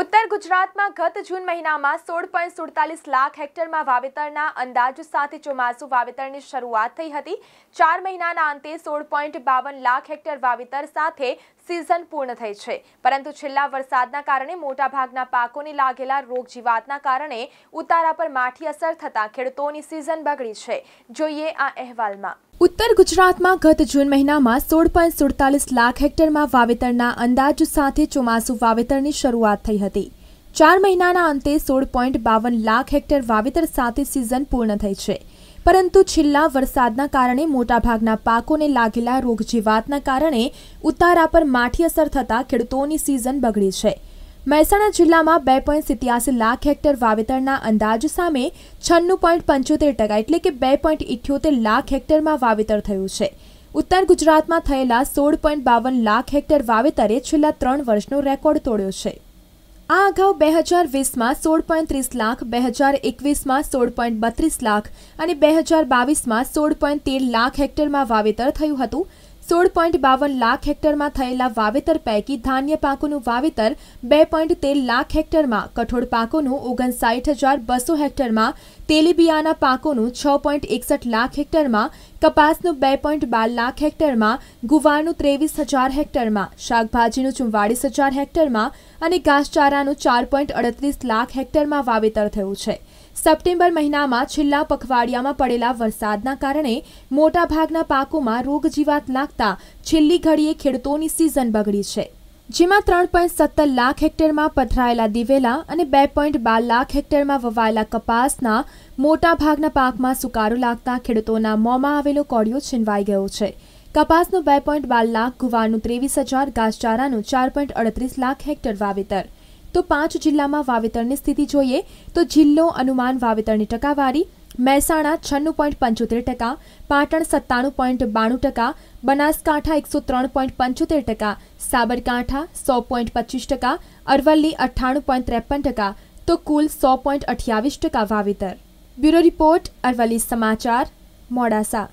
ઉત્તર ગુજરાતમાં ગત જૂન મહિનામાં સોળ પોઈન્ટ સુડતાલીસ લાખ હેક્ટરમાં વાવેતરના અંદાજ સાથે ચોમાસુ વાવેતરની શરૂઆત થઈ હતી ચાર મહિનાના અંતે સોળ પોઈન્ટ બાવન લાખ હેક્ટર વાવેતર સાથે સિઝન પૂર્ણ થઈ છે પરંતુ છેલ્લા વરસાદના કારણે મોટાભાગના પાકોને લાગેલા રોગ જીવાતના કારણે ઉતારા પર માઠી અસર થતાં ખેડૂતોની સિઝન બગડી છે જોઈએ આ અહેવાલમાં ઉત્તર ગુજરાતમાં ગત જૂન મહિનામાં સોળ પોઈન્ટ સુડતાલીસ લાખ હેક્ટરમાં વાવેતરના અંદાજ સાથે ચોમાસુ વાવેતરની શરૂઆત થઈ હતી ચાર મહિનાના અંતે સોળ પોઈન્ટ બાવન લાખ હેક્ટર વાવેતર સાથે સિઝન પૂર્ણ થઈ છે પરંતુ છેલ્લા વરસાદના કારણે મોટાભાગના પાકોને લાગેલા રોગજીવાતના કારણે ઉતારા પર માઠી અસર થતાં ખેડૂતોની સિઝન બગડી છે મહેસાણા જિલ્લામાં બે પોઈન્ટ સિત્યાસી લાખ હેક્ટર વાવેતરના અંદાજ સામે છન્નું પોઈન્ટ પંચોતેર ટકા એટલે કે બે પોઈન્ટ ઇઠ્યોતેર લાખ હેક્ટરમાં વાવેતર થયું છે ઉત્તર ગુજરાતમાં થયેલા સોળ પોઈન્ટ બાવન લાખ હેક્ટર વાવેતરે છેલ્લા ત્રણ વર્ષનો રેકોર્ડ તોડ્યો છે આ અગાઉ બે હજાર વીસમાં સોળ પોઈન્ટ ત્રીસ લાખ બે હજાર એકવીસમાં સોળ પોઈન્ટ બત્રીસ લાખ અને બે હજાર બાવીસમાં સોળ પોઈન્ટ તેર લાખ હેક્ટરમાં વાવેતર થયું હતું સોળ પોઈન્ટ બાવન લાખ હેક્ટરમાં થયેલા વાવેતર પૈકી ધાન્ય પાકોનું વાવેતર બે પોઈન્ટ તેર લાખ હેક્ટરમાં કઠોળ પાકોનું ઓગણસાઠ હજાર બસો હેક્ટરમાં તેલીબિયાના પાકોનું છ પોઈન્ટ એકસઠ લાખ હેક્ટરમાં કપાસનું બે પોઈન્ટ બાર લાખ હેક્ટરમાં ગુવારનું ત્રેવીસ હજાર હેક્ટરમાં શાકભાજીનું ચુમ્વાળીસ હજાર હેક્ટરમાં અને ઘાસચારાનું ચાર પોઈન્ટ અડત્રીસ લાખ હેક્ટરમાં વાવેતર થયું છે સપ્ટેમ્બર મહિનામાં છેલ્લા પખવાડિયામાં પડેલા વરસાદના કારણે મોટાભાગના પાકોમાં રોગજીવાત લાગતા છેલ્લી ઘડીએ ખેડૂતોની સિઝન બગડી છે જેમાં ત્રણ પોઈન્ટ સત્તર લાખ હેક્ટરમાં પથરાયેલા દિવેલા અને બે પોઈન્ટ બાર લાખ હેક્ટરમાં વવાયેલા કપાસના મોટાભાગના પાકમાં સુકારો લાગતા ખેડૂતોના મોંમાં આવેલો કોડિયો છીનવાઈ ગયો છે કપાસનું બે પોઈન્ટ બાર લાખ ગુવારનું ત્રેવીસ હજાર ઘાસચારાનું ચાર પોઈન્ટ અડત્રીસ લાખ હેક્ટર વાવેતર तो पांच जिला में वावेटरनी स्थिति જોઈએ તો जिलों अनुमान वावेटरની ટકાવારી મહેસાણા 96.75% પાટણ 97.92% બનાસકાંઠા 103.75% સાબરકાંઠા 100.25% અરવલ્લી 98.53% તો કુલ 100.28% વાવિતર બ્યુરો રિપોર્ટ અરવલ્લી સમાચાર મોડાસા